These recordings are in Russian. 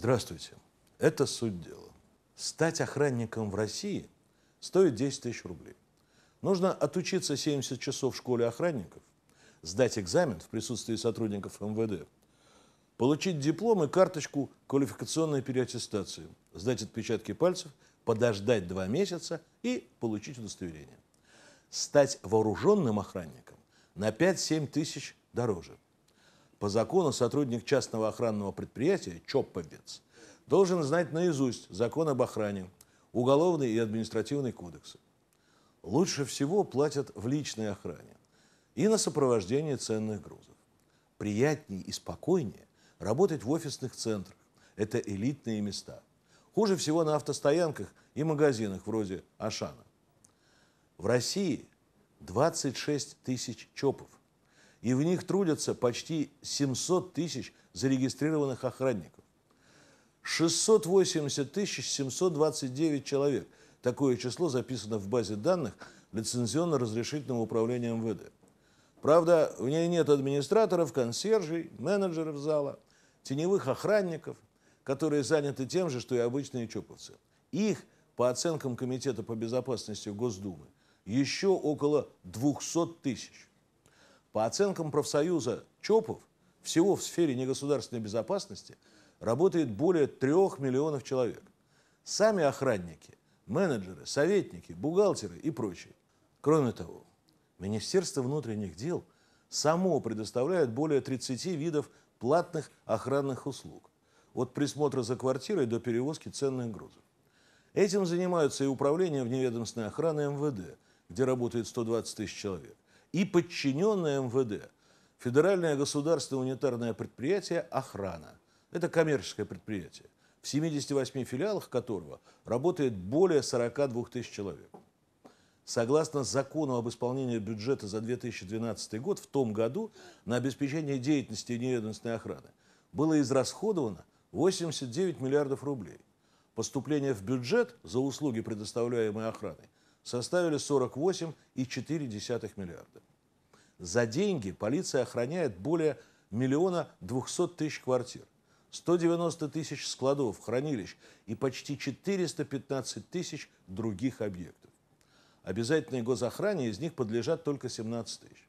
Здравствуйте. Это суть дела. Стать охранником в России стоит 10 тысяч рублей. Нужно отучиться 70 часов в школе охранников, сдать экзамен в присутствии сотрудников МВД, получить диплом и карточку квалификационной переаттестации, сдать отпечатки пальцев, подождать два месяца и получить удостоверение. Стать вооруженным охранником на 5-7 тысяч дороже – по закону сотрудник частного охранного предприятия, ЧОПовец, должен знать наизусть закон об охране, уголовный и административный кодексы. Лучше всего платят в личной охране и на сопровождение ценных грузов. Приятнее и спокойнее работать в офисных центрах. Это элитные места. Хуже всего на автостоянках и магазинах вроде Ашана. В России 26 тысяч ЧОПов и в них трудятся почти 700 тысяч зарегистрированных охранников. 680 729 человек. Такое число записано в базе данных лицензионно-разрешительного управления МВД. Правда, в ней нет администраторов, консьержей, менеджеров зала, теневых охранников, которые заняты тем же, что и обычные чоповцы. Их, по оценкам Комитета по безопасности Госдумы, еще около 200 тысяч. По оценкам профсоюза ЧОПов, всего в сфере негосударственной безопасности работает более трех миллионов человек. Сами охранники, менеджеры, советники, бухгалтеры и прочие. Кроме того, Министерство внутренних дел само предоставляет более 30 видов платных охранных услуг. От присмотра за квартирой до перевозки ценных грузов. Этим занимаются и управление вневедомственной охраны МВД, где работает 120 тысяч человек – и подчиненное МВД. Федеральное государственное унитарное предприятие «Охрана». Это коммерческое предприятие, в 78 филиалах которого работает более 42 тысяч человек. Согласно закону об исполнении бюджета за 2012 год, в том году на обеспечение деятельности неведомственной охраны было израсходовано 89 миллиардов рублей. Поступление в бюджет за услуги, предоставляемые охраной, составили 48,4 миллиарда. За деньги полиция охраняет более миллиона 200 тысяч квартир, 190 тысяч складов, хранилищ и почти 415 тысяч других объектов. Обязательной госохране из них подлежат только 17 тысяч.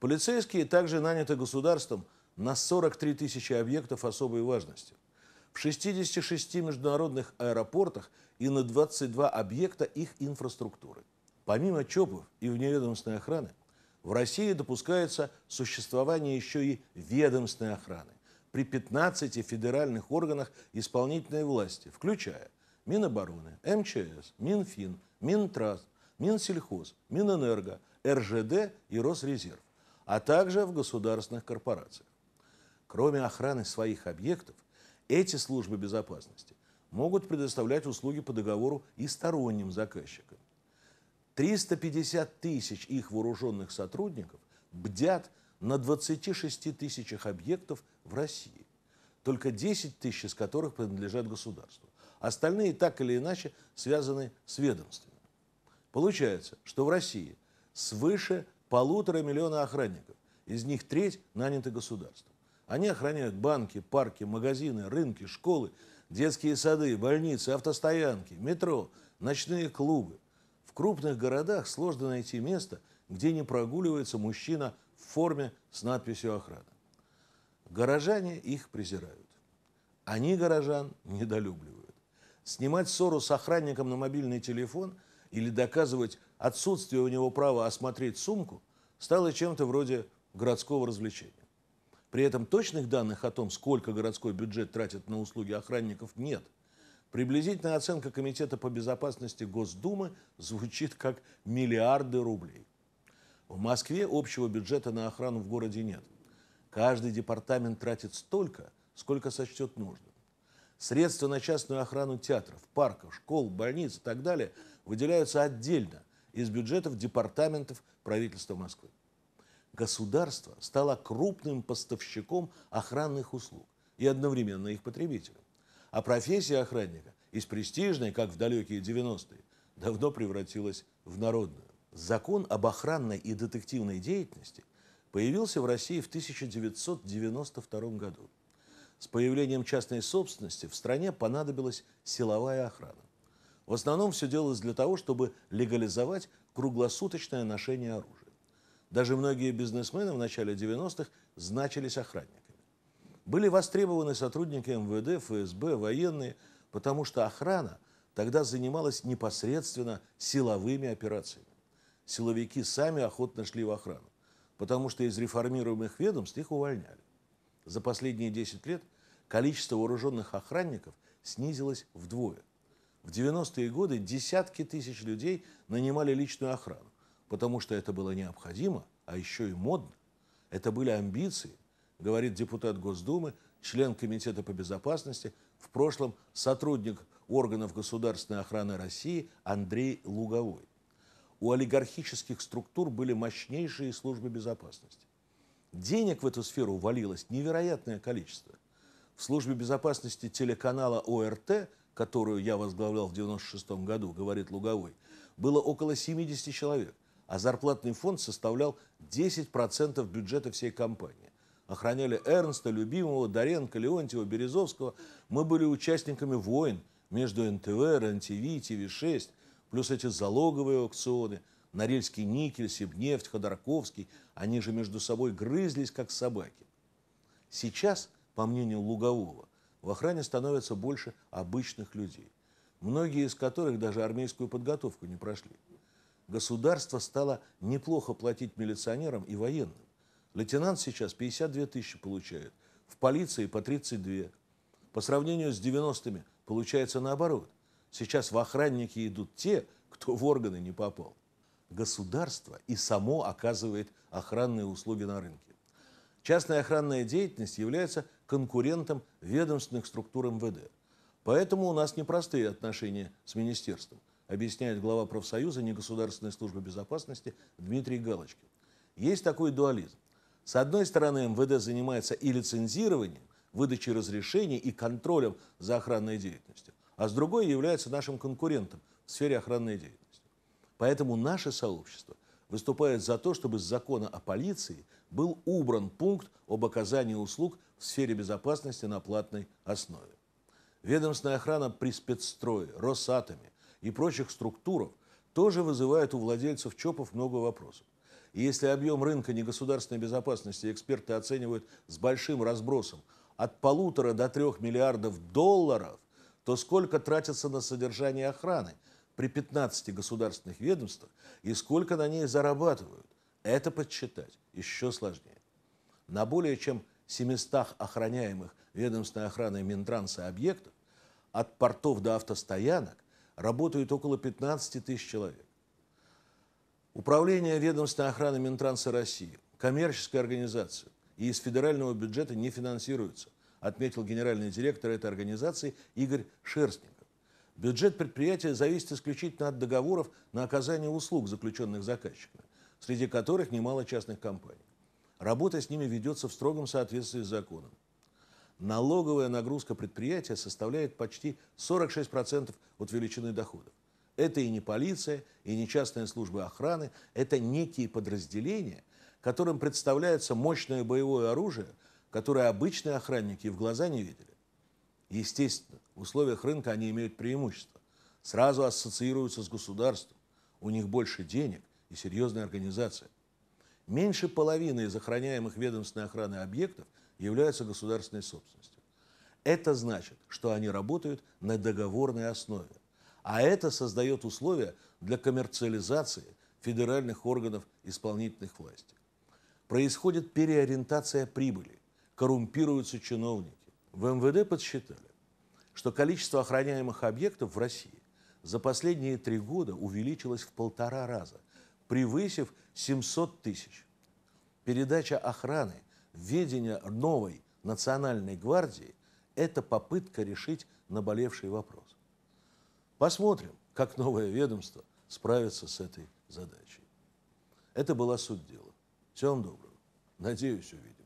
Полицейские также наняты государством на 43 тысячи объектов особой важности – в 66 международных аэропортах и на 22 объекта их инфраструктуры. Помимо ЧОПов и вневедомственной охраны, в России допускается существование еще и ведомственной охраны при 15 федеральных органах исполнительной власти, включая Минобороны, МЧС, Минфин, Минтраст, Минсельхоз, Минэнерго, РЖД и Росрезерв, а также в государственных корпорациях. Кроме охраны своих объектов, эти службы безопасности могут предоставлять услуги по договору и сторонним заказчикам. 350 тысяч их вооруженных сотрудников бдят на 26 тысячах объектов в России, только 10 тысяч из которых принадлежат государству. Остальные так или иначе связаны с ведомствами. Получается, что в России свыше полутора миллиона охранников, из них треть наняты государством. Они охраняют банки, парки, магазины, рынки, школы, детские сады, больницы, автостоянки, метро, ночные клубы. В крупных городах сложно найти место, где не прогуливается мужчина в форме с надписью «Охрана». Горожане их презирают. Они горожан недолюбливают. Снимать ссору с охранником на мобильный телефон или доказывать отсутствие у него права осмотреть сумку стало чем-то вроде городского развлечения. При этом точных данных о том, сколько городской бюджет тратит на услуги охранников, нет. Приблизительная оценка Комитета по безопасности Госдумы звучит как миллиарды рублей. В Москве общего бюджета на охрану в городе нет. Каждый департамент тратит столько, сколько сочтет нужным. Средства на частную охрану театров, парков, школ, больниц и так далее выделяются отдельно из бюджетов департаментов правительства Москвы государство стало крупным поставщиком охранных услуг и одновременно их потребителем. А профессия охранника из престижной, как в далекие 90-е, давно превратилась в народную. Закон об охранной и детективной деятельности появился в России в 1992 году. С появлением частной собственности в стране понадобилась силовая охрана. В основном все делалось для того, чтобы легализовать круглосуточное ношение оружия. Даже многие бизнесмены в начале 90-х значились охранниками. Были востребованы сотрудники МВД, ФСБ, военные, потому что охрана тогда занималась непосредственно силовыми операциями. Силовики сами охотно шли в охрану, потому что из реформируемых ведомств их увольняли. За последние 10 лет количество вооруженных охранников снизилось вдвое. В 90-е годы десятки тысяч людей нанимали личную охрану потому что это было необходимо, а еще и модно. Это были амбиции, говорит депутат Госдумы, член Комитета по безопасности, в прошлом сотрудник органов государственной охраны России Андрей Луговой. У олигархических структур были мощнейшие службы безопасности. Денег в эту сферу валилось невероятное количество. В службе безопасности телеканала ОРТ, которую я возглавлял в 1996 году, говорит Луговой, было около 70 человек – а зарплатный фонд составлял 10% бюджета всей компании. Охраняли Эрнста, Любимого, Доренко, Леонтьева, Березовского. Мы были участниками войн между НТВ, РНТВ, ТВ-6, плюс эти залоговые аукционы. Норильский никель, Сибнефть, Ходорковский, они же между собой грызлись, как собаки. Сейчас, по мнению Лугового, в охране становится больше обычных людей, многие из которых даже армейскую подготовку не прошли государство стало неплохо платить милиционерам и военным. Лейтенант сейчас 52 тысячи получает, в полиции по 32. По сравнению с 90-ми получается наоборот. Сейчас в охранники идут те, кто в органы не попал. Государство и само оказывает охранные услуги на рынке. Частная охранная деятельность является конкурентом ведомственных структур МВД. Поэтому у нас непростые отношения с министерством объясняет глава профсоюза негосударственной службы безопасности Дмитрий Галочкин. Есть такой дуализм. С одной стороны, МВД занимается и лицензированием, выдачей разрешений и контролем за охранной деятельностью, а с другой является нашим конкурентом в сфере охранной деятельности. Поэтому наше сообщество выступает за то, чтобы из закона о полиции был убран пункт об оказании услуг в сфере безопасности на платной основе. Ведомственная охрана при спецстрое, Росатоме, и прочих структурах, тоже вызывает у владельцев ЧОПов много вопросов. И если объем рынка негосударственной безопасности эксперты оценивают с большим разбросом от полутора до трех миллиардов долларов, то сколько тратится на содержание охраны при 15 государственных ведомствах и сколько на ней зарабатывают, это подсчитать еще сложнее. На более чем 700 охраняемых ведомственной охраной Минтранса объектов, от портов до автостоянок, работают около 15 тысяч человек. Управление ведомства охраны Минтранса России, коммерческая организация, и из федерального бюджета не финансируется, отметил генеральный директор этой организации Игорь Шерстников. Бюджет предприятия зависит исключительно от договоров на оказание услуг, заключенных заказчиками, среди которых немало частных компаний. Работа с ними ведется в строгом соответствии с законом налоговая нагрузка предприятия составляет почти 46% от величины доходов. Это и не полиция, и не частные службы охраны, это некие подразделения, которым представляется мощное боевое оружие, которое обычные охранники в глаза не видели. Естественно, в условиях рынка они имеют преимущество. Сразу ассоциируются с государством, у них больше денег и серьезная организация. Меньше половины из охраняемых ведомственной охраны объектов являются государственной собственностью. Это значит, что они работают на договорной основе. А это создает условия для коммерциализации федеральных органов исполнительных власти. Происходит переориентация прибыли, коррумпируются чиновники. В МВД подсчитали, что количество охраняемых объектов в России за последние три года увеличилось в полтора раза превысив 700 тысяч. Передача охраны, введение новой национальной гвардии – это попытка решить наболевший вопрос. Посмотрим, как новое ведомство справится с этой задачей. Это была суть дела. Всем доброго. Надеюсь, увидимся.